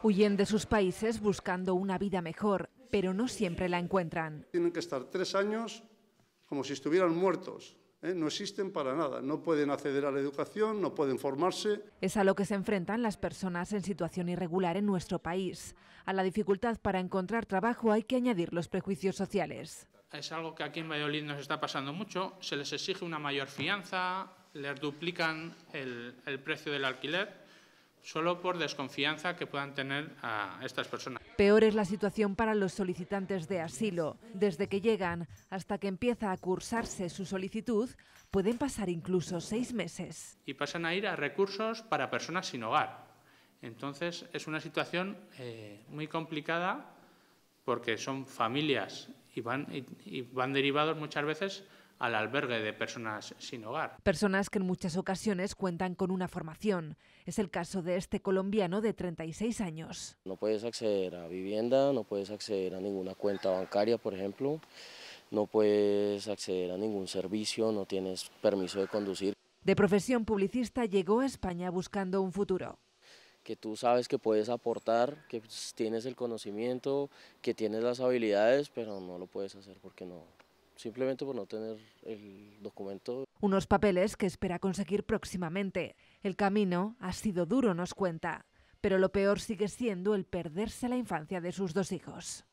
Huyen de sus países buscando una vida mejor, pero no siempre la encuentran. Tienen que estar tres años como si estuvieran muertos. ¿eh? No existen para nada, no pueden acceder a la educación, no pueden formarse. Es a lo que se enfrentan las personas en situación irregular en nuestro país. A la dificultad para encontrar trabajo hay que añadir los prejuicios sociales. Es algo que aquí en Valladolid nos está pasando mucho. Se les exige una mayor fianza, les duplican el precio del alquiler solo por desconfianza que puedan tener a estas personas. Peor es la situación para los solicitantes de asilo. Desde que llegan hasta que empieza a cursarse su solicitud, pueden pasar incluso seis meses. Y pasan a ir a recursos para personas sin hogar. Entonces es una situación eh, muy complicada porque son familias y van derivados muchas veces al albergue de personas sin hogar. Personas que en muchas ocasiones cuentan con una formación. Es el caso de este colombiano de 36 años. No puedes acceder a vivienda, no puedes acceder a ninguna cuenta bancaria, por ejemplo, no puedes acceder a ningún servicio, no tienes permiso de conducir. De profesión publicista llegó a España buscando un futuro que tú sabes que puedes aportar, que tienes el conocimiento, que tienes las habilidades, pero no lo puedes hacer porque no, simplemente por no tener el documento. Unos papeles que espera conseguir próximamente. El camino ha sido duro, nos cuenta, pero lo peor sigue siendo el perderse la infancia de sus dos hijos.